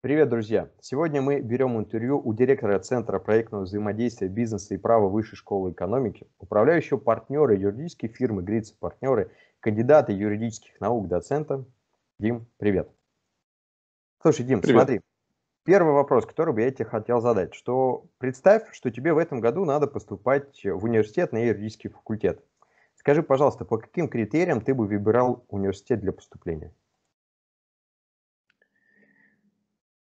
Привет, друзья! Сегодня мы берем интервью у директора Центра проектного взаимодействия бизнеса и права Высшей школы экономики, управляющего партнера юридической фирмы Грицы партнеры, кандидата юридических наук, доцента. Дим, привет! Слушай, Дим, привет. смотри, первый вопрос, который бы я тебе хотел задать, что представь, что тебе в этом году надо поступать в университет на юридический факультет. Скажи, пожалуйста, по каким критериям ты бы выбирал университет для поступления?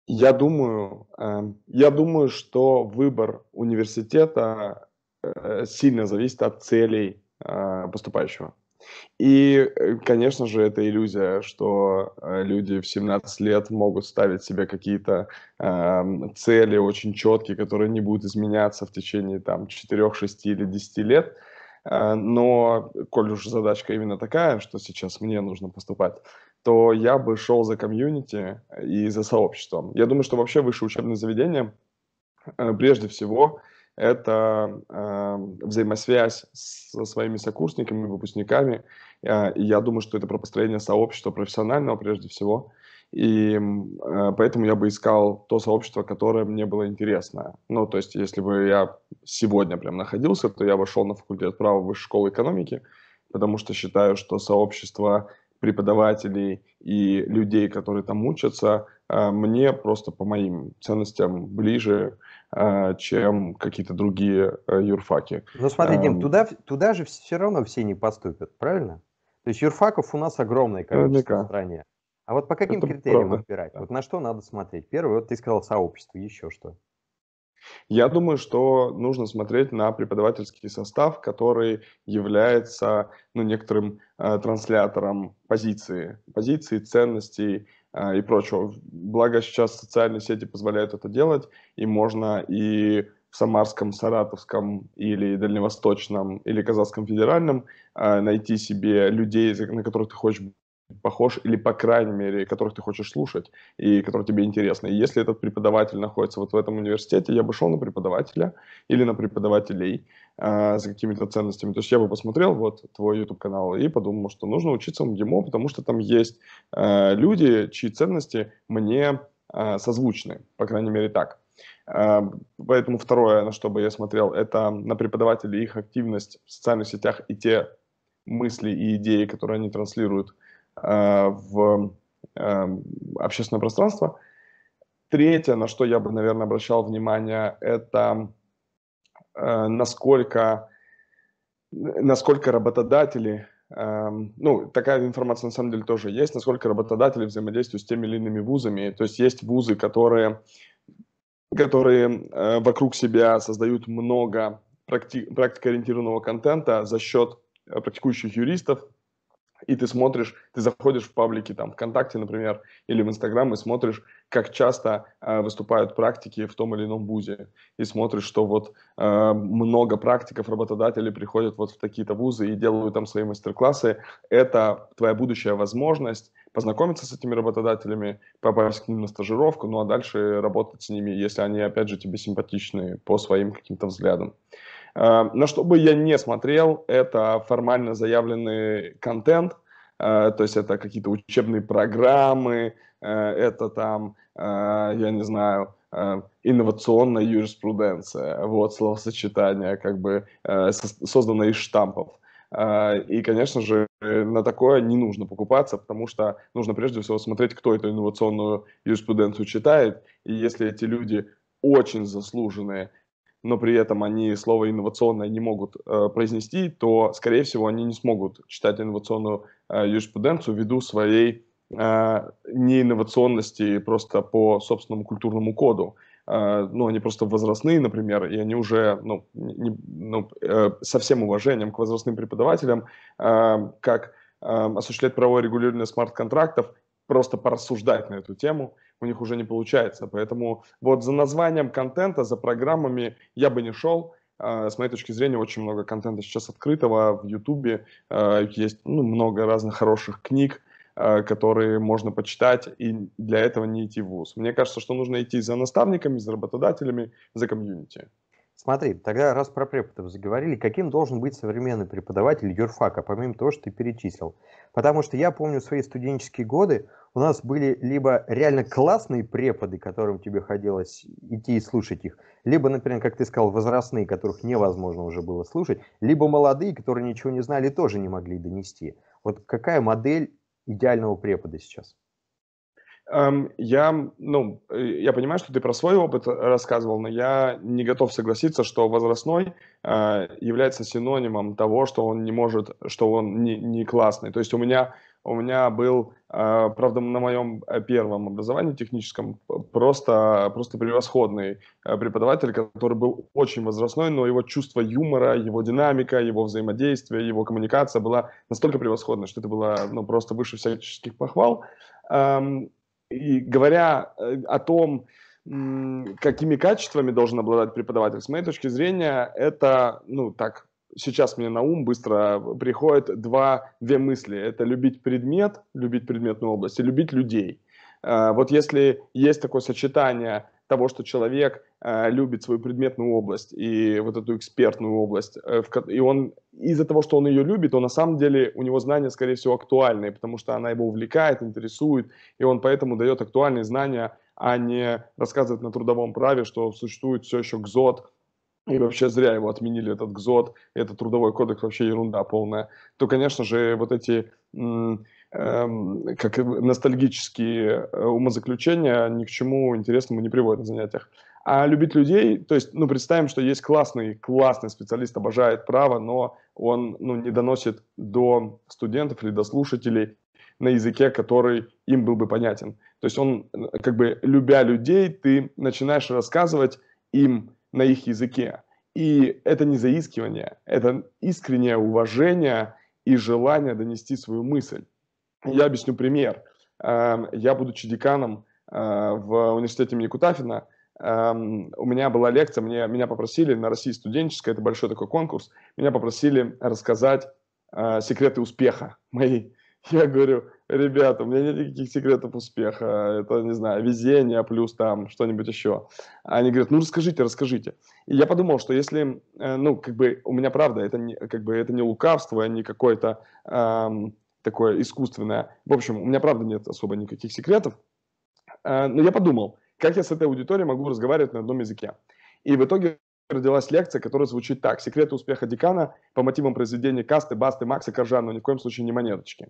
Я думаю, эм, я думаю, что выбор университета э, сильно зависит от целей э, поступающего. И, э, конечно же, это иллюзия, что люди в 17 лет могут ставить себе какие-то э, цели очень четкие, которые не будут изменяться в течение там, 4, 6 или 10 лет. Но, коль уж задачка именно такая, что сейчас мне нужно поступать, то я бы шел за комьюнити и за сообществом. Я думаю, что вообще высшее учебное заведение, э, прежде всего, это э, взаимосвязь со своими сокурсниками, выпускниками. Э, я думаю, что это про построение сообщества профессионального прежде всего. И э, поэтому я бы искал то сообщество, которое мне было интересно. Ну, то есть, если бы я сегодня прям находился, то я бы шел на факультет права высшей школы экономики, потому что считаю, что сообщество преподавателей и людей, которые там учатся, а, мне просто по моим ценностям ближе, а, чем какие-то другие э, юрфаки. Ну смотри, Дим, туда, туда же все равно все не поступят, правильно? То есть юрфаков у нас огромное ну, количество Наверняка. в стране. А вот по каким Это критериям правда. отбирать? Да. Вот на что надо смотреть? Первое, вот ты сказал сообщество, еще что? Я думаю, что нужно смотреть на преподавательский состав, который является ну, некоторым э, транслятором позиции, позиции, ценностей э, и прочего. Благо сейчас социальные сети позволяют это делать, и можно и в Самарском, Саратовском или Дальневосточном или Казахском федеральном э, найти себе людей, на которых ты хочешь похож или, по крайней мере, которых ты хочешь слушать и которые тебе интересны. И если этот преподаватель находится вот в этом университете, я бы шел на преподавателя или на преподавателей э, за какими-то ценностями. То есть я бы посмотрел вот твой YouTube-канал и подумал, что нужно учиться ему, потому что там есть э, люди, чьи ценности мне э, созвучны, по крайней мере, так. Поэтому второе, на что бы я смотрел, это на преподавателей, их активность в социальных сетях и те мысли и идеи, которые они транслируют Э, в эм, общественное пространство. Третье, на что я бы, наверное, обращал внимание, это э, насколько, насколько работодатели, эм, ну, такая информация на самом деле тоже есть, насколько работодатели взаимодействуют с теми или иными вузами. То есть есть вузы, которые, которые э, вокруг себя создают много практикоориентированного контента за счет практикующих юристов, и ты смотришь, ты заходишь в паблики там ВКонтакте, например, или в Инстаграм и смотришь, как часто э, выступают практики в том или ином вузе, и смотришь, что вот э, много практиков, работодателей приходят вот в такие-то вузы и делают там свои мастер-классы, это твоя будущая возможность познакомиться с этими работодателями, попасть к ним на стажировку, ну а дальше работать с ними, если они, опять же, тебе симпатичны по своим каким-то взглядам. Э, на что бы я не смотрел, это формально заявленный контент, э, то есть это какие-то учебные программы, э, это там, я не знаю, инновационная юриспруденция, вот словосочетание, как бы созданное из штампов. И, конечно же, на такое не нужно покупаться, потому что нужно прежде всего смотреть, кто эту инновационную юриспруденцию читает. И если эти люди очень заслуженные но при этом они слово «инновационное» не могут э, произнести, то, скорее всего, они не смогут читать инновационную э, юриспруденцию ввиду своей э, неинновационности просто по собственному культурному коду. Э, ну, они просто возрастные, например, и они уже ну, не, ну, э, со всем уважением к возрастным преподавателям, э, как э, осуществлять правовое регулирование смарт-контрактов, просто порассуждать на эту тему – у них уже не получается. Поэтому вот за названием контента, за программами я бы не шел. А, с моей точки зрения, очень много контента сейчас открытого в Ютубе. А, есть ну, много разных хороших книг, а, которые можно почитать, и для этого не идти в ВУЗ. Мне кажется, что нужно идти за наставниками, за работодателями, за комьюнити. Смотри, тогда раз про преподов заговорили, каким должен быть современный преподаватель юрфака, помимо того, что ты перечислил? Потому что я помню свои студенческие годы, у нас были либо реально классные преподы, которым тебе хотелось идти и слушать их, либо, например, как ты сказал, возрастные, которых невозможно уже было слушать, либо молодые, которые ничего не знали, тоже не могли донести. Вот какая модель идеального препода сейчас? Эм, я, ну, э, я понимаю, что ты про свой опыт рассказывал, но я не готов согласиться, что возрастной э, является синонимом того, что он не может, что он не, не классный. То есть у меня у меня был, э, правда, на моем э, первом образовании техническом просто, просто превосходный э, преподаватель, который был очень возрастной, но его чувство юмора, его динамика, его взаимодействие, его коммуникация была настолько превосходной, что это было ну, просто выше всяческих похвал. Эм, и говоря о том, какими качествами должен обладать преподаватель, с моей точки зрения, это, ну, так, сейчас мне на ум быстро э, приходят два, две мысли. Это любить предмет, любить предметную область и любить людей. Э, вот если есть такое сочетание того, что человек э, любит свою предметную область и вот эту экспертную область, и он из-за того, что он ее любит, то на самом деле, у него знания, скорее всего, актуальные, потому что она его увлекает, интересует, и он поэтому дает актуальные знания, а не рассказывает на трудовом праве, что существует все еще ГЗОТ, и вообще зря его отменили, этот ГЗОТ, этот трудовой кодекс вообще ерунда полная, то, конечно же, вот эти эм, как ностальгические э, умозаключения ни к чему интересному не приводят на занятиях. А любить людей, то есть, ну, представим, что есть классный, классный специалист, обожает право, но он ну, не доносит до студентов или до слушателей на языке, который им был бы понятен. То есть он, э, как бы, любя людей, ты начинаешь рассказывать им на их языке. И это не заискивание, это искреннее уважение и желание донести свою мысль. Я объясню пример. Эм, я, будучи деканом э, в университете имени Кутафина, эм, у меня была лекция, мне, меня попросили на России студенческая, это большой такой конкурс, меня попросили рассказать э, секреты успеха моей я говорю, ребята, у меня нет никаких секретов успеха, это, не знаю, везение плюс там что-нибудь еще. Они говорят, ну расскажите, расскажите. И я подумал, что если, э, ну, как бы, у меня правда, это не, как бы, это не лукавство, а не какое-то эм, такое искусственное. В общем, у меня правда нет особо никаких секретов. Э, но я подумал, как я с этой аудиторией могу разговаривать на одном языке. И в итоге родилась лекция, которая звучит так. «Секреты успеха декана по мотивам произведения Касты, Басты, Макса Коржана, но ни в коем случае не монеточки».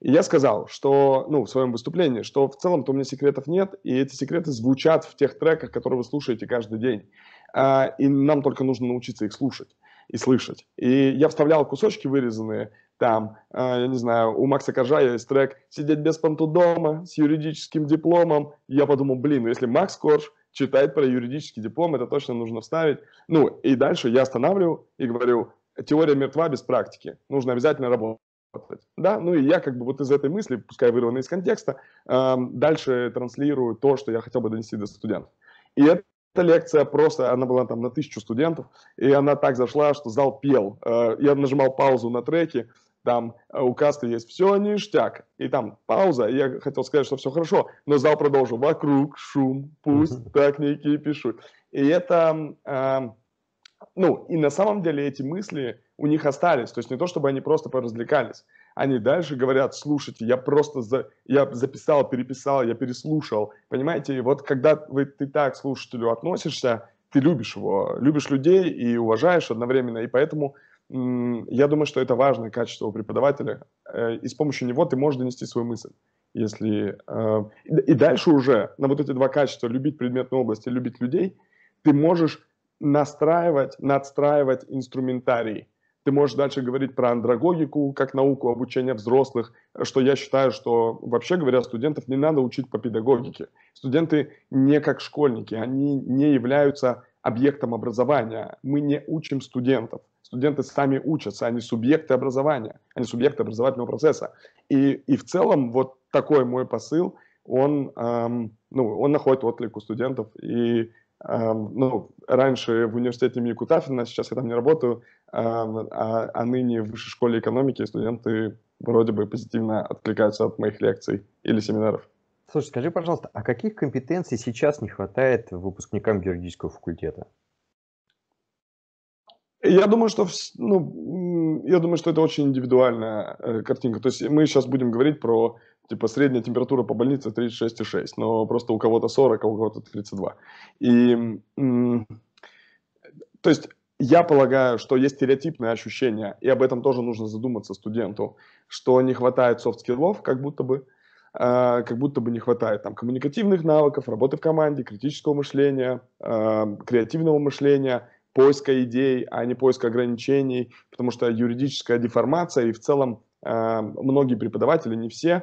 И я сказал, что, ну, в своем выступлении, что в целом-то у меня секретов нет, и эти секреты звучат в тех треках, которые вы слушаете каждый день. А, и нам только нужно научиться их слушать и слышать. И я вставлял кусочки вырезанные, там, а, я не знаю, у Макса Коржа есть трек «Сидеть без понту дома» с юридическим дипломом. Я подумал, блин, ну если Макс Корж читает про юридический диплом, это точно нужно вставить. Ну, и дальше я останавливаю и говорю, теория мертва без практики, нужно обязательно работать работать. Да, ну и я как бы вот из этой мысли, пускай вырванной из контекста, э, дальше транслирую то, что я хотел бы донести до студентов. И это эта лекция просто, она была там на тысячу студентов, и она так зашла, что зал пел. Э, я нажимал паузу на треке, там э, у касты есть все ништяк, и там пауза, я хотел сказать, что все хорошо, но зал продолжил, вокруг шум, пусть так не кипишут. И это, эм, ну, и на самом деле эти мысли, у них остались. То есть не то, чтобы они просто поразвлекались. Они дальше говорят, слушайте, я просто за... я записал, переписал, я переслушал. Понимаете, и вот когда вы, ты так к слушателю относишься, ты любишь его, любишь людей и уважаешь одновременно. И поэтому я думаю, что это важное качество у преподавателя. Э, и с помощью него ты можешь донести свою мысль. Если, э, и дальше уже на вот эти два качества, любить предметную область и любить людей, ты можешь настраивать, надстраивать инструментарий ты можешь дальше говорить про андрогогику как науку обучения взрослых, что я считаю, что вообще говоря, студентов не надо учить по педагогике. Студенты не как школьники, они не являются объектом образования. Мы не учим студентов. Студенты сами учатся, они субъекты образования, они субъекты образовательного процесса. И, и в целом вот такой мой посыл, он, эм, ну, он находит отклик у студентов. И эм, ну, раньше в университете имени Кутафина, сейчас я там не работаю, а, а, а ныне в высшей школе экономики студенты вроде бы позитивно откликаются от моих лекций или семинаров. Слушай, скажи, пожалуйста, а каких компетенций сейчас не хватает выпускникам юридического факультета? Я думаю, что ну, я думаю, что это очень индивидуальная э, картинка. То есть мы сейчас будем говорить про типа средняя температура по больнице 36,6, но просто у кого-то 40, а у кого-то 32. И, то есть я полагаю, что есть стереотипные ощущения, и об этом тоже нужно задуматься студенту, что не хватает софт-скиллов, как будто бы, э, как будто бы не хватает там коммуникативных навыков, работы в команде, критического мышления, э, креативного мышления, поиска идей, а не поиска ограничений, потому что юридическая деформация и в целом э, многие преподаватели, не все,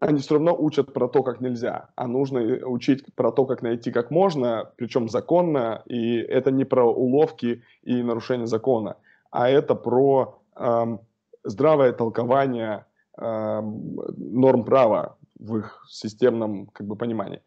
они все равно учат про то, как нельзя, а нужно учить про то, как найти как можно, причем законно, и это не про уловки и нарушение закона, а это про эм, здравое толкование эм, норм права в их системном как бы, понимании.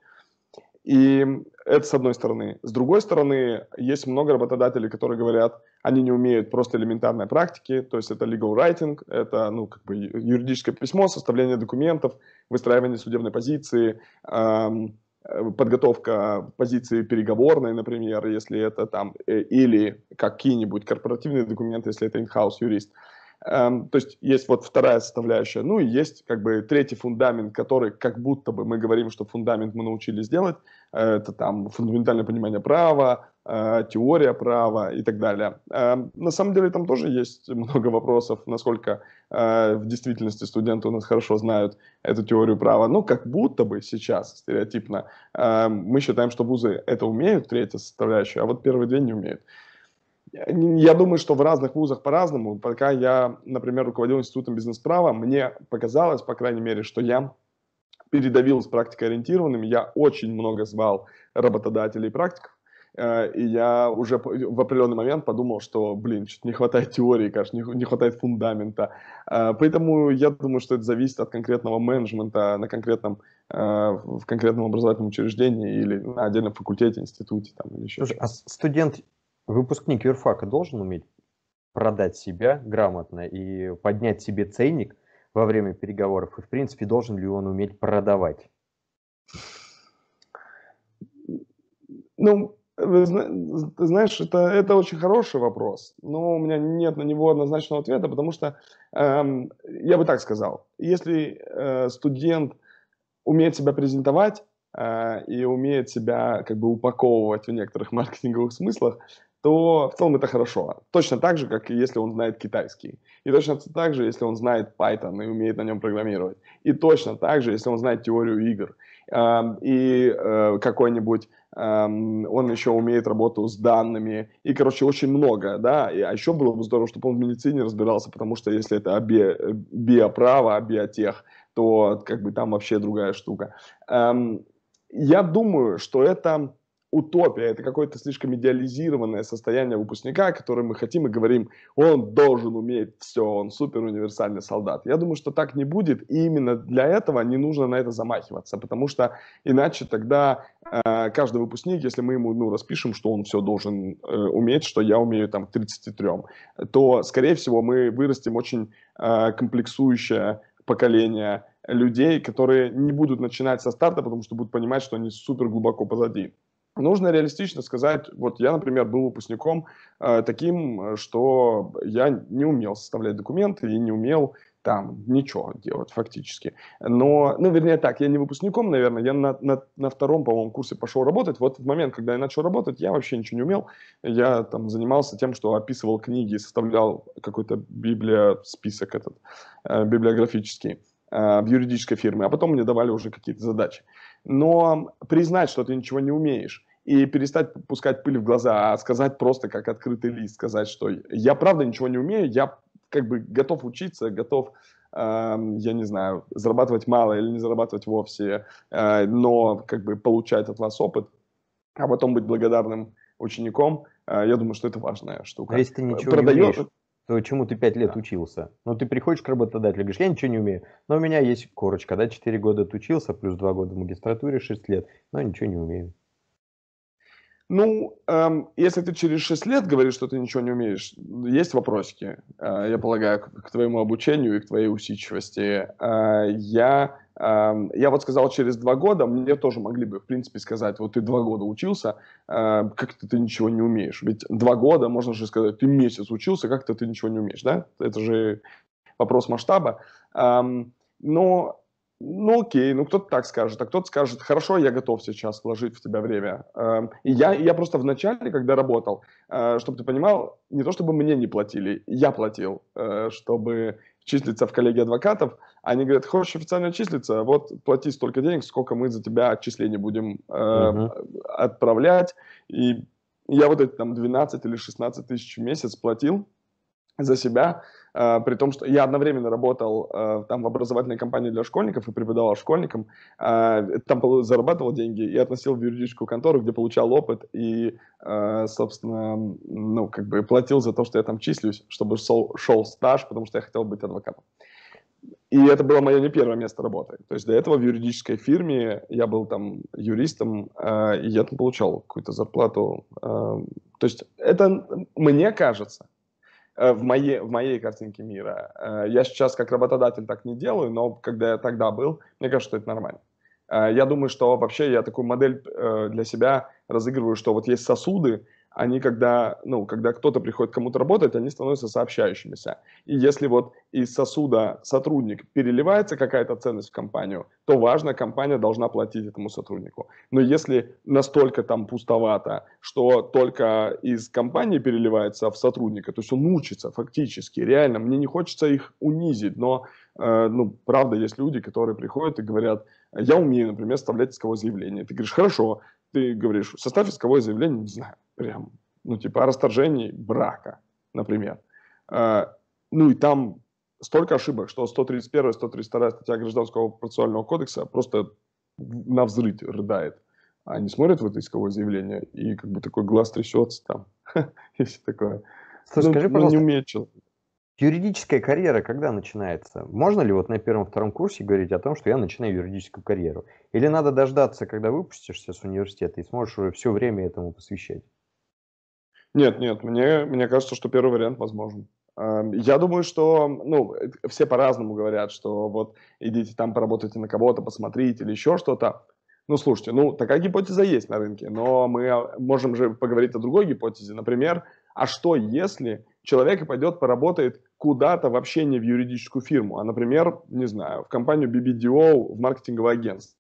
И это с одной стороны. С другой стороны, есть много работодателей, которые говорят, они не умеют просто элементарной практики, то есть это legal writing, это ну, как бы юридическое письмо, составление документов, выстраивание судебной позиции, эм, э, подготовка позиции переговорной, например, если это там, э, или какие-нибудь корпоративные документы, если это in-house юрист. Э, Эм, то есть есть вот вторая составляющая, ну и есть как бы третий фундамент, который как будто бы мы говорим, что фундамент мы научились делать, э, это там фундаментальное понимание права, э, теория права и так далее. Эм, на самом деле там тоже есть много вопросов, насколько э, в действительности студенты у нас хорошо знают эту теорию права. Но как будто бы сейчас, стереотипно, эм, мы считаем, что вузы это умеют, третья составляющая, а вот первые две не умеют. Я думаю, что в разных вузах по-разному. Пока я, например, руководил институтом бизнес-права, мне показалось, по крайней мере, что я передавил с практикоориентированными. Я очень много звал работодателей и практиков. Э, и я уже в определенный момент подумал, что, блин, что-то не хватает теории, конечно, не хватает фундамента. Э, поэтому я думаю, что это зависит от конкретного менеджмента на конкретном, э, в конкретном образовательном учреждении или на отдельном факультете, институте. Там, или еще Слушай, а студент Выпускник юрфака должен уметь продать себя грамотно и поднять себе ценник во время переговоров? И, в принципе, должен ли он уметь продавать? Ну, ты знаешь, это, это очень хороший вопрос, но у меня нет на него однозначного ответа, потому что эм, я бы так сказал, если э, студент умеет себя презентовать э, и умеет себя как бы упаковывать в некоторых маркетинговых смыслах, то в целом это хорошо. Точно так же, как если он знает китайский. И точно так же, если он знает Python и умеет на нем программировать. И точно так же, если он знает теорию игр. Эм, и э, какой-нибудь эм, он еще умеет работу с данными. И, короче, очень много, да. И, а еще было бы здорово, чтобы он в медицине разбирался, потому что если это би биоправо, биотех, то как бы там вообще другая штука. Эм, я думаю, что это утопия, это какое-то слишком идеализированное состояние выпускника, которое мы хотим и говорим, он должен уметь все, он супер универсальный солдат. Я думаю, что так не будет, и именно для этого не нужно на это замахиваться, потому что иначе тогда э, каждый выпускник, если мы ему ну, распишем, что он все должен э, уметь, что я умею там к 33, то, скорее всего, мы вырастим очень э, комплексующее поколение людей, которые не будут начинать со старта, потому что будут понимать, что они супер глубоко позади нужно реалистично сказать, вот я, например, был выпускником э, таким, э, что я не умел составлять документы и не умел там ничего делать фактически. Но, ну, вернее так, я не выпускником, наверное, я на, на, на втором, по-моему, курсе пошел работать. Вот в момент, когда я начал работать, я вообще ничего не умел. Я там занимался тем, что описывал книги, составлял какой-то библия, список этот, э, библиографический э, в юридической фирме, а потом мне давали уже какие-то задачи. Но признать, что ты ничего не умеешь, и перестать пускать пыль в глаза, а сказать просто как открытый лист, сказать, что я правда ничего не умею, я как бы готов учиться, готов, э, я не знаю, зарабатывать мало или не зарабатывать вовсе, э, но как бы получать от вас опыт, а потом быть благодарным учеником, э, я думаю, что это важная штука. А если ты ничего Продаешь... не умеешь? то чему ты пять лет да. учился? Ну, ты приходишь к работодателю, говоришь, я ничего не умею, но у меня есть корочка, да, 4 года отучился, плюс 2 года в магистратуре, 6 лет, но ничего не умею. Ну, эм, если ты через 6 лет говоришь, что ты ничего не умеешь, есть вопросики, э, я полагаю, к, к твоему обучению и к твоей усидчивости. Э, я Эм, я вот сказал, через два года мне тоже могли бы, в принципе, сказать, вот ты два года учился, эм, как-то ты ничего не умеешь. Ведь два года, можно же сказать, ты месяц учился, как-то ты ничего не умеешь, да? Это же вопрос масштаба. Эм, но ну окей, ну кто-то так скажет, а кто-то скажет, хорошо, я готов сейчас вложить в тебя время. И я, я просто в начале, когда работал, э, чтобы ты понимал, не то чтобы мне не платили, я платил, э, чтобы числиться в коллегии адвокатов – они говорят, хочешь официально отчислиться, вот плати столько денег, сколько мы за тебя отчисления будем э, uh отправлять. И я вот эти там 12 или 16 тысяч в месяц платил за себя, э, при том, что я одновременно работал э, там в образовательной компании для школьников и преподавал школьникам, э, там зарабатывал деньги и относил в юридическую контору, где получал опыт и, э, собственно, ну, как бы платил за то, что я там числюсь, чтобы шел, шел стаж, потому что я хотел быть адвокатом. Э, и это было мое не первое место работы. То есть до этого в юридической фирме я был там юристом, э, и я там получал какую-то зарплату. Э. то есть это мне кажется, э, в моей, в моей картинке мира. я сейчас как работодатель так не делаю, но когда я тогда был, мне кажется, что это нормально. я думаю, что вообще я такую модель для себя разыгрываю, что вот есть сосуды, они когда, ну, когда кто-то приходит кому-то работать, они становятся сообщающимися. И если вот из сосуда сотрудник переливается какая-то ценность в компанию, то важно, компания должна платить этому сотруднику. Но если настолько там пустовато, что только из компании переливается в сотрудника, то есть он учится фактически, реально, мне не хочется их унизить, но, э, ну, правда, есть люди, которые приходят и говорят, я умею, например, составлять исковое заявление. Ты говоришь, хорошо, ты говоришь, составь исковое заявление, не знаю, прям, ну, типа о расторжении брака, например. А, ну и там столько ошибок, что 131 132 статья Гражданского процессуального кодекса просто на взрыв рыдает. А они смотрят в это исковое заявление, и как бы такой глаз трясется там, если такое. Слушай, ну, скажи, ну, пожалуйста, не умеет юридическая карьера когда начинается? Можно ли вот на первом-втором курсе говорить о том, что я начинаю юридическую карьеру? Или надо дождаться, когда выпустишься с университета и сможешь уже все время этому посвящать? Нет, нет, мне, мне кажется, что первый вариант возможен. Эм, я думаю, что, ну, э, все по-разному говорят, что вот идите там поработайте на кого-то, посмотрите или еще что-то. Ну, слушайте, ну, такая гипотеза есть на рынке, но мы э, можем же поговорить о другой гипотезе. Например, а что если человек пойдет поработает куда-то вообще не в юридическую фирму, а, например, не знаю, в компанию BBDO, в маркетинговое агентство.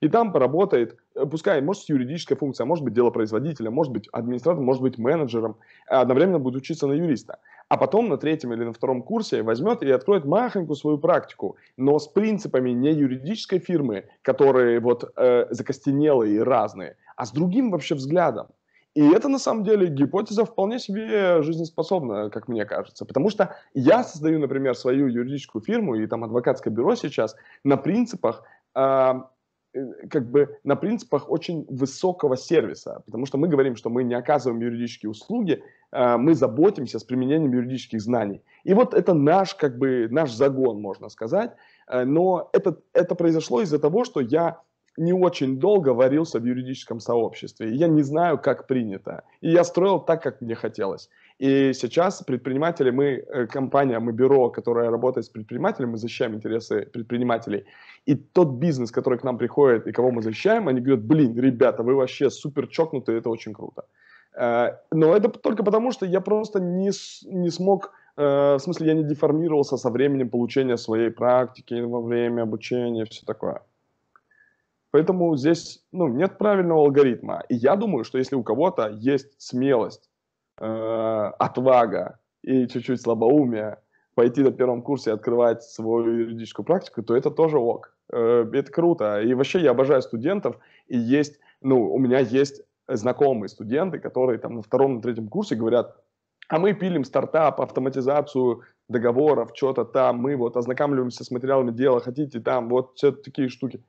И там поработает, э, пускай, может, юридическая функция, а может быть, дело производителя, может быть, администратором, может быть, менеджером, э, одновременно будет учиться на юриста. А потом на третьем или на втором курсе возьмет и откроет махоньку свою практику, но с принципами не юридической фирмы, которые вот э, закостенелые и разные, а с другим вообще взглядом. И это, на самом деле, гипотеза вполне себе жизнеспособна, как мне кажется. Потому что я создаю, например, свою юридическую фирму и там адвокатское бюро сейчас на принципах а, Э, как бы на принципах очень высокого сервиса, потому что мы говорим, что мы не оказываем юридические услуги, а, мы заботимся с применением юридических знаний. И вот это наш, как бы, наш загон, можно сказать, э, но это, это произошло из-за того, что я не очень долго варился в юридическом сообществе, я не знаю, как принято, и я строил так, как мне хотелось. И сейчас предприниматели, мы, э, компания, мы бюро, которое работает с предпринимателями, мы защищаем интересы предпринимателей. И тот бизнес, который к нам приходит и кого мы защищаем, они говорят, блин, ребята, вы вообще супер чокнутые, это очень круто. Э, но это только потому, что я просто не, не смог э, в смысле, я не деформировался со временем получения своей практики, во время обучения, все такое. Поэтому здесь ну, нет правильного алгоритма. И я думаю, что если у кого-то есть смелость Э, отвага и чуть-чуть слабоумие пойти на первом курсе и открывать свою юридическую практику, то это тоже ок. Э, это круто. И вообще я обожаю студентов, и есть, ну, у меня есть знакомые студенты, которые там на втором, на третьем курсе говорят, а мы пилим стартап, автоматизацию договоров, что-то там, мы вот ознакомливаемся с материалами дела, хотите там, вот все такие штуки.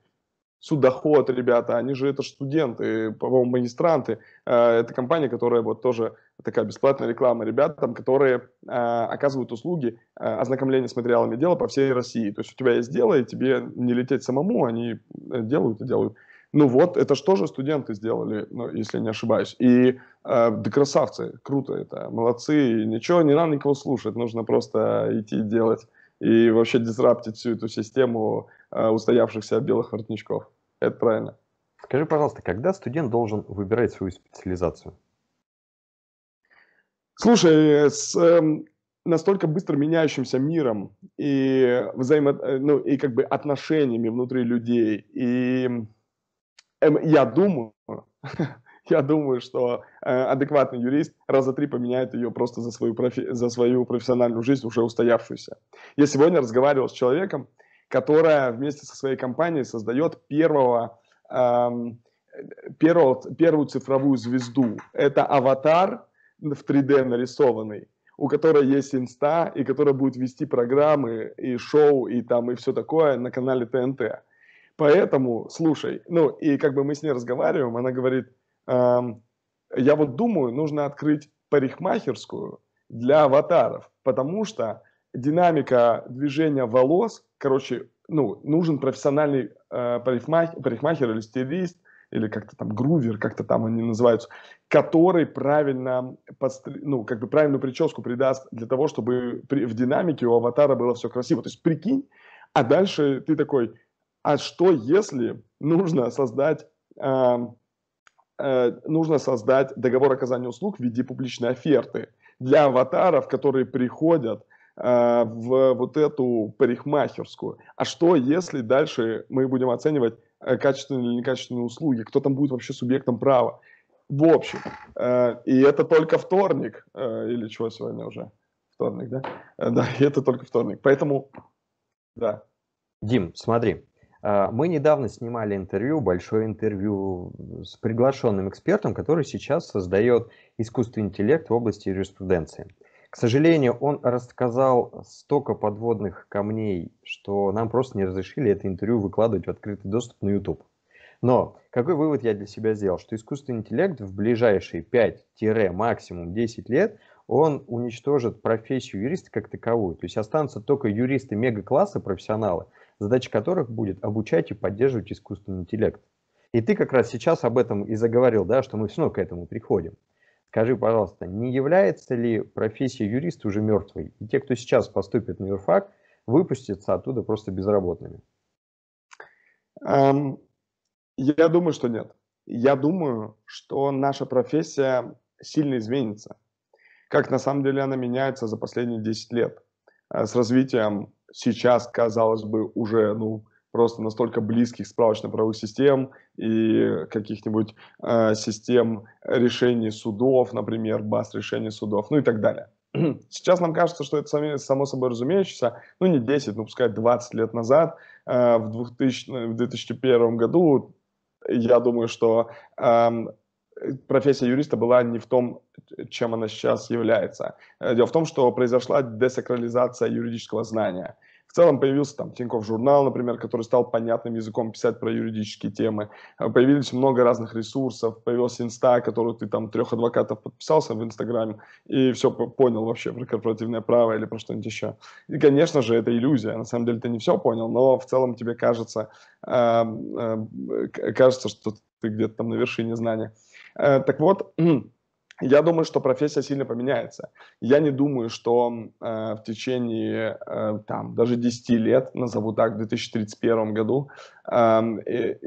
Судоход, ребята, они же это студенты, по-моему, магистранты. Э, это компания, которая вот тоже такая бесплатная реклама ребятам, которые э, оказывают услуги э, ознакомления с материалами дела по всей России. То есть у тебя есть дело, и тебе не лететь самому, они делают и делают. Ну вот, это что же студенты сделали, ну, если не ошибаюсь. И э, да красавцы, круто это, молодцы, ничего, не надо никого слушать, нужно просто идти делать и вообще дизраптить всю эту систему э, устоявшихся белых воротничков. Это правильно. Скажи, пожалуйста, когда студент должен выбирать свою специализацию? Слушай, с э, настолько быстро меняющимся миром и взаимо, э, ну и как бы отношениями внутри людей и э, я думаю, я думаю, что э, адекватный юрист раза три поменяет ее просто за свою, профи- за свою профессиональную жизнь, уже устоявшуюся. Я сегодня разговаривал с человеком, которая вместе со своей компанией создает первого, э, первого, первую цифровую звезду. Это аватар в 3D нарисованный, у которой есть инста, и которая будет вести программы и шоу, и там, и все такое на канале ТНТ. Поэтому, слушай, ну, и как бы мы с ней разговариваем, она говорит, Эм, я вот думаю, нужно открыть парикмахерскую для аватаров, потому что динамика движения волос, короче, ну, нужен профессиональный э, парикмахер, парикмахер или стилист, или как-то там грувер, как-то там они называются, который правильно, подстр... ну, как бы правильную прическу придаст для того, чтобы при... в динамике у аватара было все красиво. То есть прикинь, а дальше ты такой, а что если нужно создать э, Э, нужно создать договор оказания услуг в виде публичной оферты для аватаров, которые приходят э, в вот эту парикмахерскую. А что, если дальше мы будем оценивать э, качественные или некачественные услуги? Кто там будет вообще субъектом права? В общем, и это только вторник, или чего сегодня уже? Вторник, да? да, и это только вторник. Поэтому, да. Дим, смотри, а, мы недавно снимали интервью, большое интервью с приглашенным экспертом, который сейчас создает искусственный интеллект в области юриспруденции. К сожалению, он рассказал столько подводных камней, что нам просто не разрешили это интервью выкладывать в открытый доступ на YouTube. Но какой вывод я для себя сделал? Что искусственный интеллект в ближайшие 5 максимум 10 лет он уничтожит профессию юриста как таковую. То есть останутся только юристы мега-класса, профессионалы, задача которых будет обучать и поддерживать искусственный интеллект. И ты как раз сейчас об этом и заговорил, да, что мы все равно к этому приходим. Скажи, пожалуйста, не является ли профессия юриста уже мертвой? И те, кто сейчас поступит на юрфак, выпустятся оттуда просто безработными? Эм, я думаю, что нет. Я думаю, что наша профессия сильно изменится. Как на самом деле она меняется за последние 10 лет э, с развитием сейчас, казалось бы, уже, ну, просто настолько близких справочно-правовых систем и каких-нибудь э, систем решений судов, например, баз решений судов, ну и так далее. Сейчас нам кажется, что это само собой разумеющееся, ну не 10, ну пускай 20 лет назад, э, в, 2000, в 2001 году, я думаю, что э, профессия юриста была не в том, чем она сейчас является. Э, дело в том, что произошла десакрализация юридического знания. В целом появился там Тинькофф журнал, например, который стал понятным языком писать про юридические темы. Э, Появились много разных ресурсов, появился инста, который ты там трех адвокатов подписался в инстаграме и все понял вообще про корпоративное право или про что-нибудь еще. И, конечно же, это иллюзия. На самом деле ты не все понял, но в целом тебе кажется, э, э, кажется, что ты где-то там на вершине знания. Э, так вот, я думаю, что профессия сильно поменяется. Я не думаю, что э, в течение э, там, даже 10 лет, назову так, в 2031 году, э, э,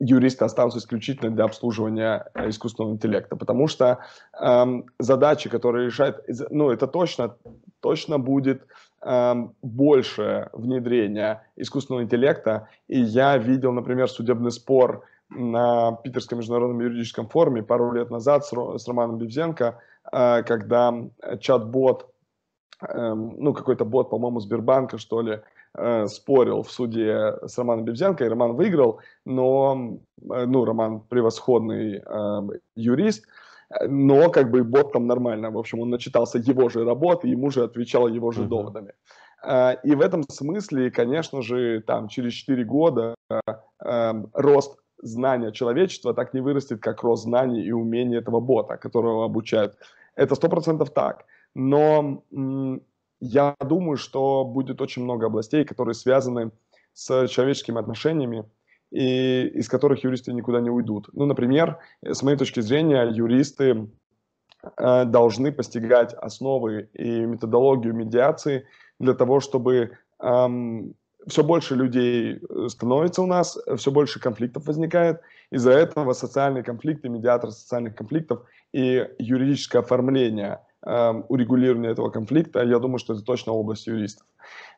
юристы останутся исключительно для обслуживания э, искусственного интеллекта, потому что э, задачи, которые решает, ну это точно, точно будет эм, больше внедрения искусственного интеллекта. И я видел, например, судебный спор на Питерском международном юридическом форуме пару лет назад с, Романом Бивзенко, э, когда чат-бот, эм, ну, какой-то бот, по-моему, Сбербанка, что ли, э, спорил в суде с Романом Бивзенко и Роман выиграл, но, э, ну, Роман превосходный юрист, но как бы бот там нормально, в общем, он начитался его же работы, ему же отвечал его же доводами. И в этом смысле, конечно же, там через 4 года э, рост Знания человечества так не вырастет, как рост знаний и умений этого бота, которого обучают. Это сто процентов так. Но я думаю, что будет очень много областей, которые связаны с человеческими отношениями, и из которых юристы никуда не уйдут. Ну, например, с моей точки зрения, юристы э, должны постигать основы и методологию медиации для того, чтобы эм, все больше людей э, становится у нас, э, все больше конфликтов возникает. Из-за этого социальные конфликты, медиатор социальных конфликтов и юридическое оформление эм, урегулирования этого конфликта, я думаю, что это точно область юристов.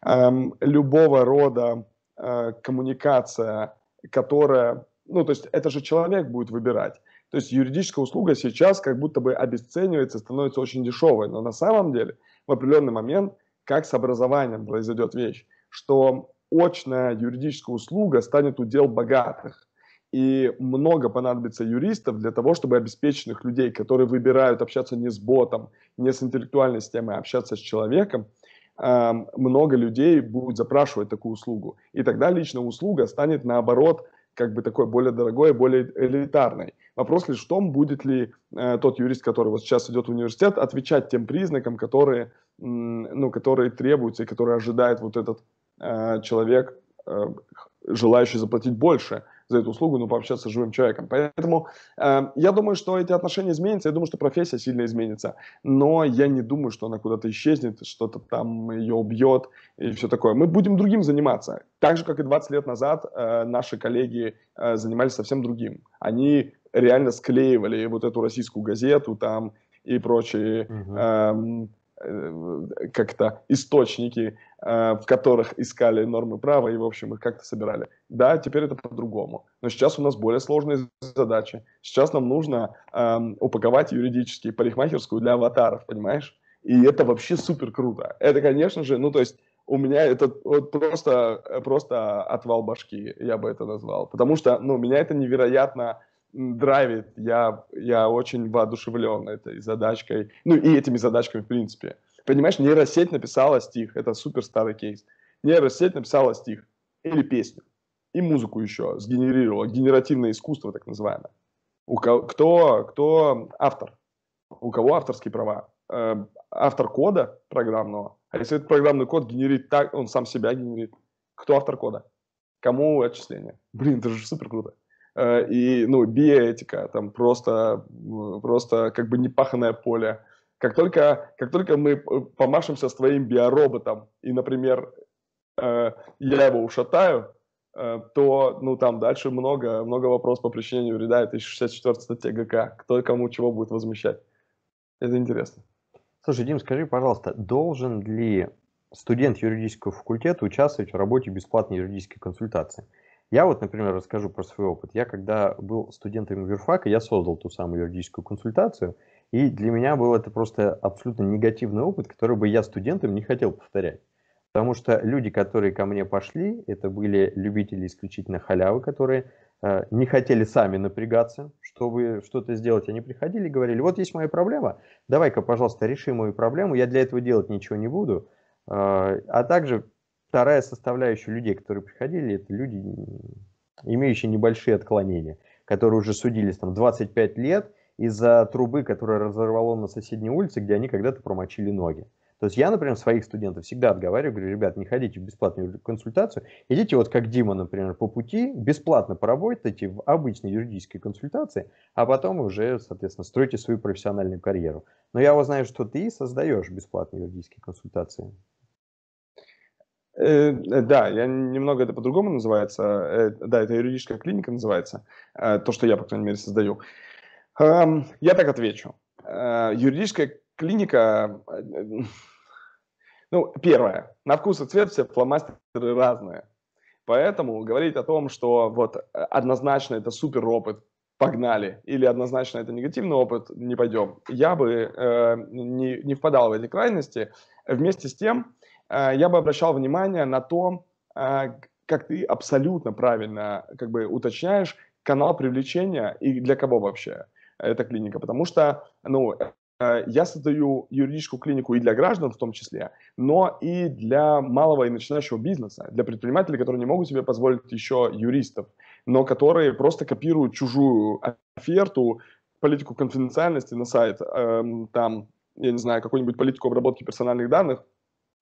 Эм, любого рода э, коммуникация, которая, ну, то есть это же человек будет выбирать. То есть юридическая услуга сейчас как будто бы обесценивается, становится очень дешевой, но на самом деле в определенный момент, как с образованием произойдет вещь, что очная юридическая услуга станет удел богатых. И много понадобится юристов для того, чтобы обеспеченных людей, которые выбирают общаться не с ботом, не с интеллектуальной системой, а общаться с человеком, эм, много людей будут запрашивать такую услугу. И тогда личная услуга станет, наоборот, как бы такой более дорогой, более элитарной. Вопрос лишь в том, будет ли э, тот юрист, который вот сейчас идет в университет, отвечать тем признакам, которые, ну, которые требуются и которые ожидает вот этот Э, человек, э, желающий заплатить больше за эту услугу, но ну, пообщаться с живым человеком. Поэтому э, я думаю, что эти отношения изменятся, я думаю, что профессия сильно изменится, но я не думаю, что она куда-то исчезнет, что-то там ее убьет и все такое. Мы будем другим заниматься. Так же, как и 20 лет назад э, наши коллеги э, занимались совсем другим. Они реально склеивали вот эту российскую газету там и прочие угу. Э, как-то источники, э, в которых искали нормы права и, в общем, их как-то собирали. Да, теперь это по-другому. Но сейчас у нас более сложные задачи. Сейчас нам нужно эм, упаковать юридически парикмахерскую для аватаров, понимаешь? И это вообще супер круто. Это, конечно же, ну, то есть у меня это вот просто, просто отвал башки, я бы это назвал. Потому что, ну, меня это невероятно драйвит. Я, я очень воодушевлен этой задачкой. Ну и этими задачками, в принципе. Понимаешь, нейросеть написала стих. Это супер старый кейс. Нейросеть написала стих или песню. И музыку еще сгенерировала. Генеративное искусство, так называемое. У кого, кто, кто автор? У кого авторские права? Э, автор кода программного. А если этот программный код генерит так, он сам себя генерит. Кто автор кода? Кому отчисление? Блин, это же супер круто. Э, и, ну, биоэтика, там просто, просто как бы непаханное поле. Как только, как только мы э, помашемся с твоим биороботом, и, например, э, я его ушатаю, то, ну, там дальше много, много вопросов по причинению вреда, это 64 статья ГК, кто кому чего будет возмещать. Это интересно. Слушай, Дим, скажи, пожалуйста, должен ли студент юридического факультета участвовать в работе бесплатной юридической консультации? Я вот, например, расскажу про свой опыт. Я когда был студентом юрфака, я создал ту самую юридическую консультацию, и для меня был это просто абсолютно негативный опыт, который бы я студентам не хотел повторять. Потому что люди, которые ко мне пошли, это были любители исключительно халявы, которые э, не хотели сами напрягаться, чтобы что-то сделать. Они приходили и говорили, вот есть моя проблема, давай-ка, пожалуйста, реши мою проблему, я для этого делать ничего не буду. Э, а также вторая составляющая людей, которые приходили, это люди, имеющие небольшие отклонения, которые уже судились там 25 лет из-за трубы, которая разорвала на соседней улице, где они когда-то промочили ноги. То есть я, например, своих студентов всегда отговариваю, говорю, ребят, не ходите в бесплатную консультацию, идите вот как Дима, например, по пути, бесплатно поработайте в обычной юридической консультации, а потом уже, соответственно, стройте свою профессиональную карьеру. Но я вот знаю, что ты создаешь бесплатные юридические консультации. Э, э, да, я немного это по-другому называется. Э, да, это юридическая клиника называется. То, что я, по крайней мере, создаю. Я так отвечу. Юридическая клиника... Ну, первое. На вкус и цвет все фломастеры разные. Поэтому говорить о том, что вот однозначно это супер опыт, погнали, или однозначно это негативный опыт, не пойдем. Я бы э, не, не впадал в эти крайности. Вместе с тем, Э, я бы обращал внимание на то, э, как ты абсолютно правильно как бы уточняешь канал привлечения и для кого вообще эта клиника, потому что, ну, э, я создаю юридическую клинику и для граждан в том числе, но и для малого и начинающего бизнеса, для предпринимателей, которые не могут себе позволить еще юристов, но которые просто копируют чужую оферту, политику конфиденциальности на сайт, эм, там, я не знаю, какую-нибудь политику обработки персональных данных –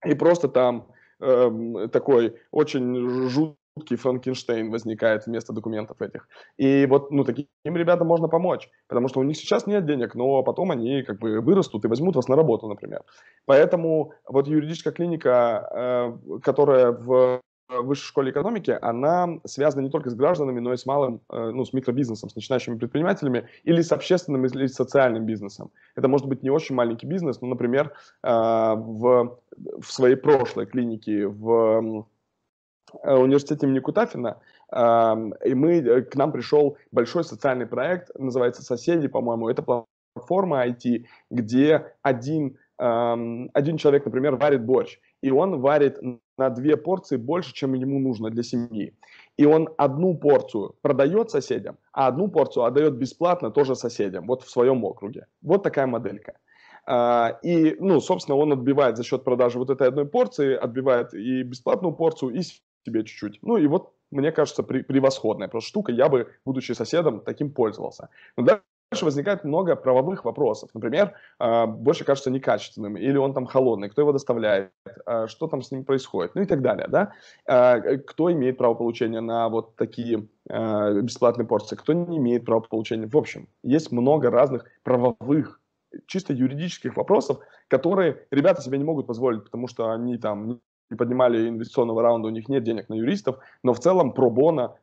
и просто там э, такой очень жуткий Франкенштейн возникает вместо документов этих. И вот ну, таким ребятам можно помочь, потому что у них сейчас нет денег, но потом они как бы вырастут и возьмут вас на работу, например. Поэтому вот юридическая клиника, э, которая в высшей школе экономики, она связана не только с гражданами, но и с малым, э, ну, с микробизнесом, с начинающими предпринимателями или с общественным или с социальным бизнесом. Это может быть не очень маленький бизнес, но, например, э, в, в своей прошлой клинике в э, университете имени Кутафина, и мы, к нам пришел большой социальный проект, называется «Соседи», по-моему, это платформа IT, где один, эм, один человек, например, варит борщ, и он варит на две порции больше, чем ему нужно для семьи. И он одну порцию продает соседям, а одну порцию отдает бесплатно тоже соседям, вот в своем округе. Вот такая моделька. А, и, ну, собственно, он отбивает за счет продажи вот этой одной порции, отбивает и бесплатную порцию, и себе чуть-чуть. Ну, и вот мне кажется, превосходная просто штука. Я бы, будучи соседом, таким пользовался. Но дальше возникает много правовых вопросов. Например, а, больше кажется некачественным, или он там холодный, кто его доставляет, а, что там с ним происходит, ну и так далее, да. А, э, кто имеет право получения на вот такие бесплатные порции, кто не имеет права получения. В общем, есть много разных правовых чисто юридических вопросов, которые ребята себе не могут позволить, потому что они там и поднимали инвестиционного раунда, у них нет денег на юристов, но в целом про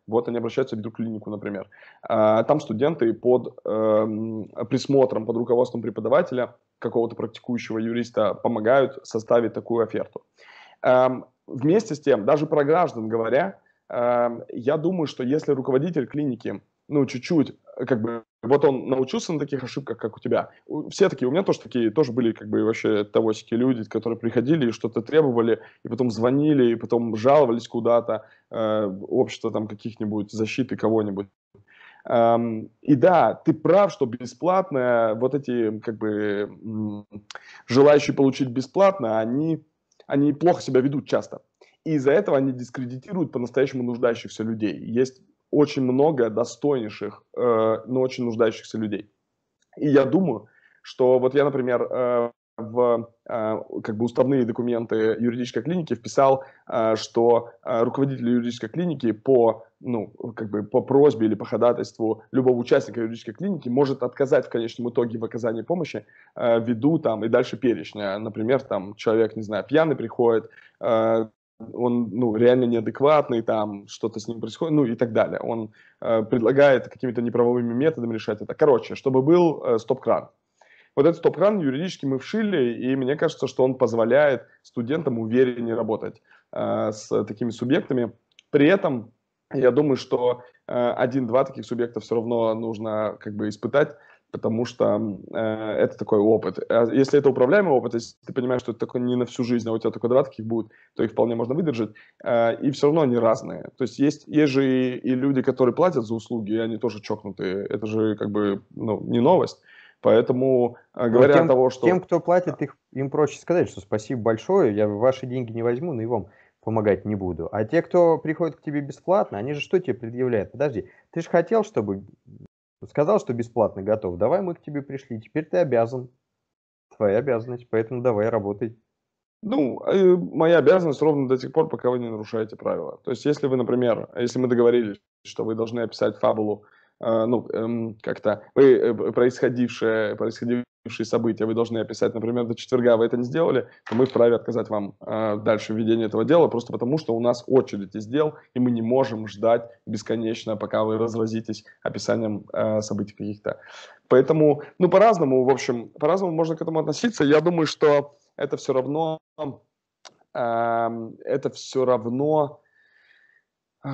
вот они обращаются в клинику, например. А, там студенты под эм, присмотром, под руководством преподавателя, какого-то практикующего юриста, помогают составить такую оферту. Эм, вместе с тем, даже про граждан говоря, эм, я думаю, что если руководитель клиники ну, чуть-чуть, э, как бы, вот он научился на таких ошибках, как у тебя. Все такие, у меня тоже такие, тоже были, как бы, вообще тавосики люди, которые приходили и что-то требовали, и потом звонили, и потом жаловались куда-то, э, общество там каких-нибудь, защиты кого-нибудь. Эм, и да, ты прав, что бесплатно, вот эти, как бы, желающие получить бесплатно, они, они плохо себя ведут часто. И из-за этого они дискредитируют по-настоящему нуждающихся людей. Есть очень много достойнейших, э, но очень нуждающихся людей. И я думаю, что вот я, например, э, в э, как бы уставные документы юридической клиники вписал, что руководитель юридической клиники по ну как бы по просьбе или по ходатайству любого участника юридической клиники может отказать в конечном итоге в оказании помощи ввиду там и дальше перечня, например, там человек не знаю пьяный приходит, он ну, реально неадекватный, там что-то с ним происходит, ну и так далее. Он э, предлагает какими-то неправовыми методами решать это. Короче, чтобы был э, стоп-кран. Вот этот стоп-кран юридически мы вшили, и мне кажется, что он позволяет студентам увереннее работать э, с такими субъектами. При этом я думаю, что э, один-два таких субъекта все равно нужно как бы испытать потому что э, это такой опыт. А если это управляемый опыт, если ты понимаешь, что это такой не на всю жизнь, а у тебя только два таких будут, то их вполне можно выдержать, э, и все равно они разные. То есть есть, есть же и, и люди, которые платят за услуги, и они тоже чокнутые. Это же как бы ну, не новость. Поэтому, э, ну, говоря тем, о того, что... Тем, кто платит, а. их, им проще сказать, что спасибо большое, я ваши деньги не возьму, но и вам помогать не буду. А те, кто приходит к тебе бесплатно, они же что тебе предъявляют? Подожди, ты же хотел, чтобы Сказал, что бесплатно готов. Давай мы к тебе пришли. Теперь ты обязан. Твоя обязанность, поэтому давай работай. Ну, э, моя обязанность ровно до тех пор, пока вы не нарушаете правила. То есть, если вы, например, если мы договорились, что вы должны описать фабулу, э, ну, эм, как-то, вы э, происходившее, происходившее возникшие события, вы должны описать, например, до четверга вы это не сделали, то мы вправе отказать вам э, дальше введение этого дела, просто потому что у нас очередь из дел, и мы не можем ждать бесконечно, пока вы разразитесь описанием э, событий каких-то. Поэтому, ну, по-разному, в общем, по-разному можно к этому относиться. Я думаю, что это все эм, равно, э, это все равно... Э,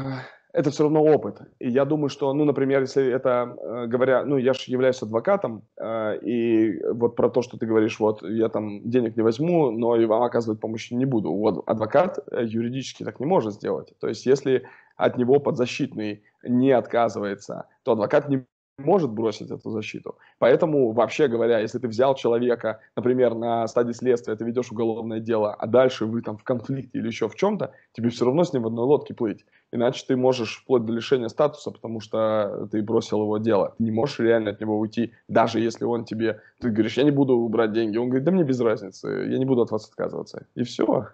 это все равно опыт. И я думаю, что, ну, например, если это, э, говоря, ну, я же являюсь адвокатом, э, и вот про то, что ты говоришь, вот, я там денег не возьму, но и вам оказывать помощь не буду. Вот адвокат э, юридически так не может сделать. То есть, если от него подзащитный не отказывается, то адвокат не может бросить эту защиту. Поэтому, вообще говоря, если ты взял человека, например, на стадии следствия, ты ведешь уголовное дело, а дальше вы там в конфликте или еще в чем-то, тебе все равно с ним в одной лодке плыть. Иначе ты можешь вплоть до лишения статуса, потому что ты бросил его дело. Ты не можешь реально от него уйти, даже если он тебе... Ты говоришь, я не буду брать деньги. Он говорит, да мне без разницы, я не буду от вас отказываться. И все.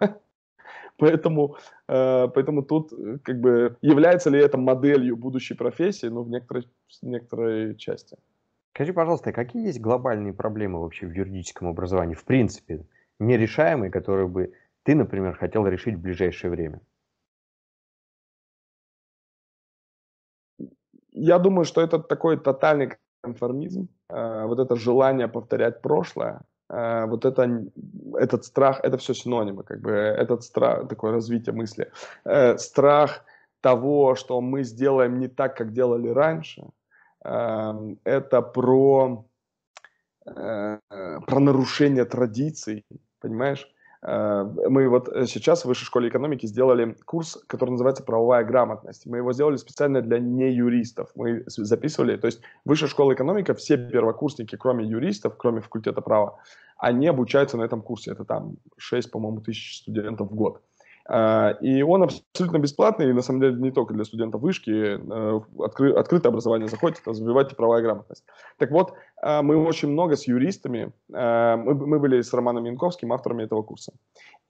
Поэтому, э, поэтому тут э, как бы является ли это моделью будущей профессии, ну, в некоторой, в некоторой части. Скажи, пожалуйста, какие есть глобальные проблемы вообще в юридическом образовании, в принципе, нерешаемые, которые бы ты, например, хотел решить в ближайшее время? Я думаю, что это такой тотальный конформизм, э, вот это желание повторять прошлое, Э, вот это, этот страх, это все синонимы, как бы э, этот страх, такое развитие мысли, э, страх того, что мы сделаем не так, как делали раньше, эм, это про, про нарушение традиций, понимаешь? Э, мы вот э, сейчас в Высшей школе экономики сделали курс, который называется «Правовая грамотность». Мы его сделали специально для не юристов. Мы записывали, то есть Высшая школа экономика, все первокурсники, кроме юристов, кроме факультета права, они обучаются на этом курсе. Это там 6, по-моему, тысяч студентов в год. А, и он абсолютно бесплатный, и на самом деле не только для студентов вышки, э, откры, открытое образование заходит, развивайте правовая грамотность. Так вот, а, мы очень много с юристами, а, мы, мы были с Романом Янковским, авторами этого курса.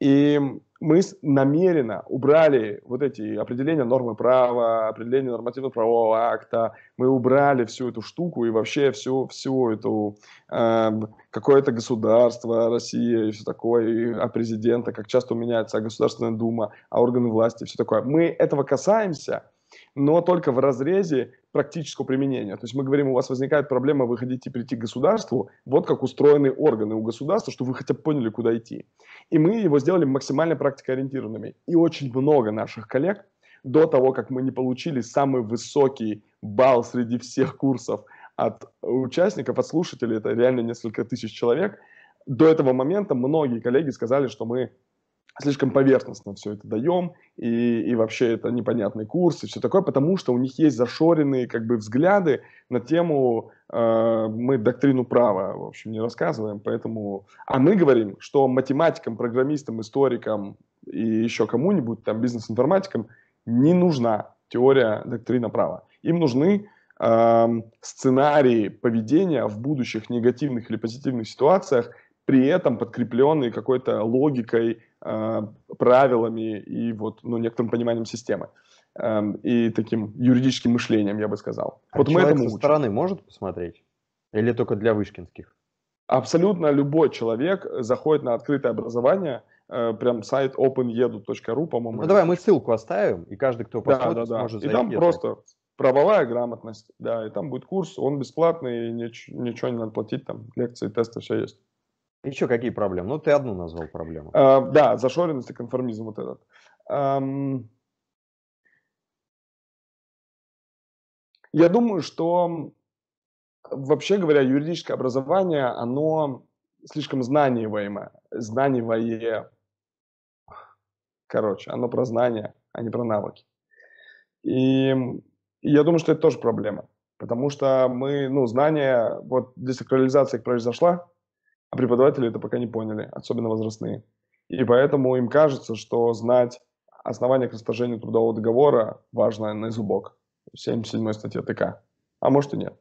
И мы намеренно убрали вот эти определения нормы права, определения нормативно-правового акта, мы убрали всю эту штуку и вообще всю, всю эту э, какое-то государство, Россия и все такое, и, а президента, как часто меняется, а Государственная Дума, а органы власти, все такое. Мы этого касаемся, но только в разрезе практического применения. То есть мы говорим, у вас возникает проблема, вы хотите прийти к государству, вот как устроены органы у государства, чтобы вы хотя бы поняли, куда идти. И мы его сделали максимально практикоориентированными. И очень много наших коллег до того, как мы не получили самый высокий балл среди всех курсов от участников, от слушателей, это реально несколько тысяч человек, до этого момента многие коллеги сказали, что мы слишком поверхностно все это даем, и, и вообще это непонятный курс и все такое, потому что у них есть зашоренные как бы взгляды на тему, э, мы доктрину права, в общем, не рассказываем, поэтому, а мы говорим, что математикам, программистам, историкам и еще кому-нибудь, там, бизнес-информатикам не нужна теория доктрина права. Им нужны эм, сценарии поведения в будущих негативных или позитивных ситуациях, при этом подкрепленные какой-то логикой а, правилами и вот, ну, некоторым пониманием системы эм, и таким юридическим мышлением, я бы сказал. А вот человек мы этому со стороны может посмотреть? Или только для вышкинских? Абсолютно любой человек заходит на открытое образование, э, прям сайт openedu.ru, по-моему. Ну, давай мы ссылку оставим, и каждый, кто посмотрит, да, да, да. сможет И там просто правовая грамотность, да, и там будет курс, он бесплатный, и нич- ничего не надо платить, там лекции, тесты, все есть. Еще какие проблемы? Ну, ты одну назвал проблему. А, да, зашоренность и конформизм вот этот. Ам... Я думаю, что вообще говоря, юридическое образование, оно слишком знаниевое, знаниевое. Короче, оно про знания, а не про навыки. И, и я думаю, что это тоже проблема. Потому что мы, ну, знания, вот десакрализация произошла, а преподаватели это пока не поняли, особенно возрастные. И поэтому им кажется, что знать основания к расторжению трудового договора важно на зубок. 77 статья ТК. А может и нет.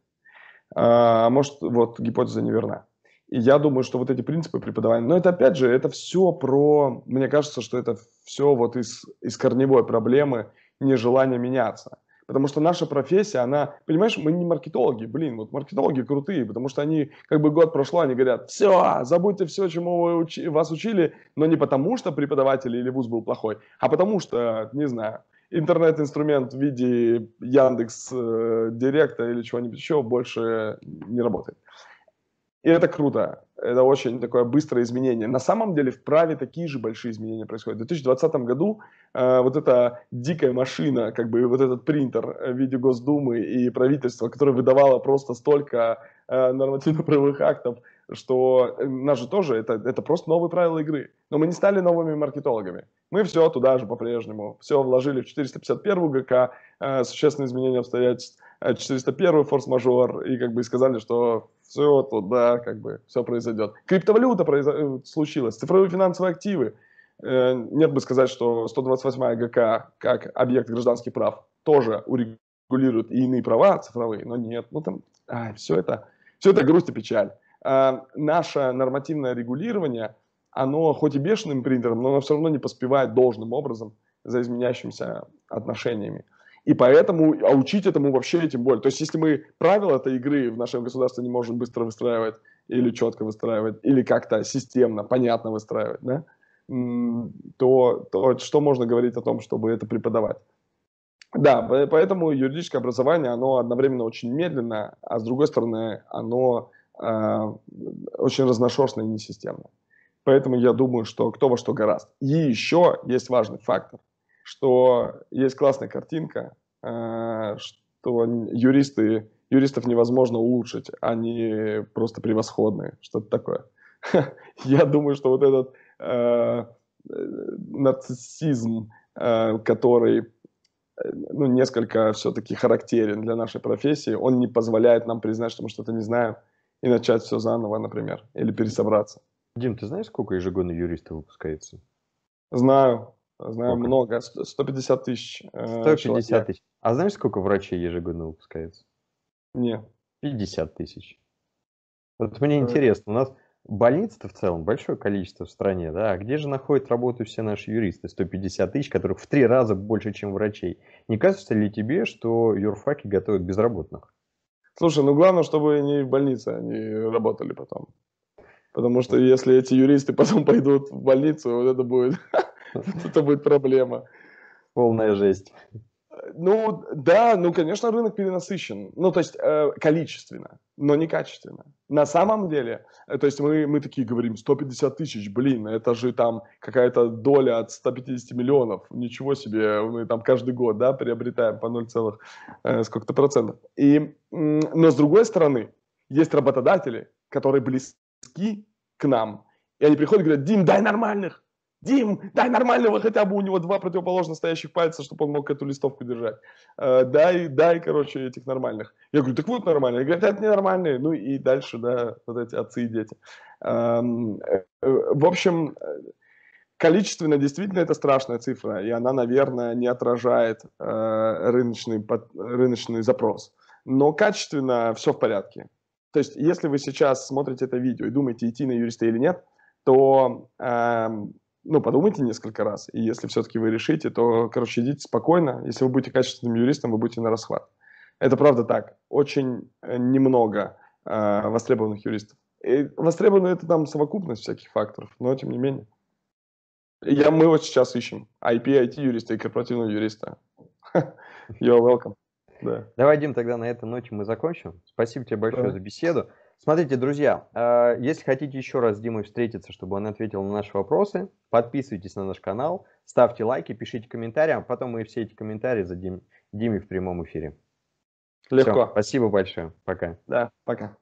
А, а может, вот гипотеза неверна. И я думаю, что вот эти принципы преподавания, но это опять же, это все про, мне кажется, что это все вот из, из корневой проблемы нежелания меняться. Потому что наша профессия, она, понимаешь, мы не маркетологи, блин, вот маркетологи крутые, потому что они, как бы год прошло, они говорят, все, забудьте все, чему вы учи, вас учили, но не потому, что преподаватель или вуз был плохой, а потому что, не знаю, интернет-инструмент в виде Яндекс э, Директа или чего-нибудь еще больше не работает. И это круто. Это очень такое быстрое изменение. На самом деле в праве такие же большие изменения происходят. В 2020 году э, вот эта дикая машина, как бы вот этот принтер в виде Госдумы и правительства, которое выдавало просто столько э, нормативно-правовых актов, что э, нас же тоже, это, это просто новые правила игры. Но мы не стали новыми маркетологами. Мы все туда же по-прежнему. Все вложили в 451 ГК, э, существенные изменения обстоятельств. 401 э, форс-мажор, и как бы сказали, что все туда, как бы все произойдет. Криптовалюта произ... Э, случилась, цифровые финансовые активы. Э, нет бы сказать, что 128 ГК, как объект гражданских прав, тоже урегулирует и иные права цифровые, но нет. Ну там, а, все это, все это грусть и печаль. А, наше нормативное регулирование, оно хоть и бешеным принтером, но оно все равно не поспевает должным образом за изменяющимися отношениями. И поэтому, а учить этому вообще тем более. То есть, если мы правила этой игры в нашем государстве не можем быстро выстраивать, или четко выстраивать, или как-то системно, понятно выстраивать, да, то, то что можно говорить о том, чтобы это преподавать? Да, поэтому юридическое образование, оно одновременно очень медленно, а с другой стороны, оно э, очень разношерстное и несистемное. Поэтому я думаю, что кто во что гораст. И еще есть важный фактор – что есть классная картинка, э, что юристы, юристов невозможно улучшить, они просто превосходные, что-то такое. Я думаю, что вот этот э, нарциссизм, э, который ну, несколько все-таки характерен для нашей профессии, он не позволяет нам признать, что мы что-то не знаем, и начать все заново, например, или пересобраться. Дим, ты знаешь, сколько ежегодно юристов выпускается? Знаю. Знаю сколько? много, 150 тысяч. 150 э, тысяч. А знаешь, сколько врачей ежегодно выпускается? Нет. 50 тысяч. Вот мне э. интересно, у нас больниц-то в целом большое количество в стране, да, а где же находят работу все наши юристы, 150 тысяч, которых в три раза больше, чем врачей? Не кажется ли тебе, что юрфаки готовят безработных? Слушай, ну главное, чтобы не в больнице они работали потом. Потому что если эти юристы потом пойдут в больницу, вот это будет Это будет проблема. Полная жесть. Ну, да, ну, конечно, рынок перенасыщен. Ну, то есть, э, количественно, но не качественно. На самом деле, э, то есть, мы, мы такие говорим, 150 тысяч, блин, это же там какая-то доля от 150 миллионов. Ничего себе, мы там каждый год, да, приобретаем по 0, целых, э, сколько-то процентов. И, но с другой стороны, есть работодатели, которые близки к нам. И они приходят и говорят, Дим, дай нормальных Дим, дай нормального хотя бы у него два противоположно стоящих пальца, чтобы он мог эту листовку держать. Э, дай, дай, короче, этих нормальных. Я говорю, так вот нормальные. Говорят, это ненормальные. Ну и дальше, да, вот эти отцы и дети. Эм, э, в общем, э, количественно действительно это страшная цифра, и она, наверное, не отражает э, рыночный, под, рыночный запрос. Но качественно все в порядке. То есть, если вы сейчас смотрите это видео и думаете, идти на юриста или нет, то... Э, ну, подумайте несколько раз, и если все-таки вы решите, то, короче, идите спокойно. Если вы будете качественным юристом, вы будете на расхват. Это правда так. Очень э, немного э, востребованных юристов. И востребованы это там совокупность всяких факторов, но тем не менее. Я, мы вот сейчас ищем IP, IT юриста и корпоративного юриста. You're welcome. Да. Давай, Дим, тогда на этой ноте мы закончим. Спасибо тебе большое да. за беседу. Смотрите, друзья, э, если хотите еще раз с Димой встретиться, чтобы он ответил на наши вопросы, подписывайтесь на наш канал, ставьте лайки, пишите комментарии, а потом мы все эти комментарии зададим Диме в прямом эфире. Легко. Все, спасибо большое. Пока. Да, пока.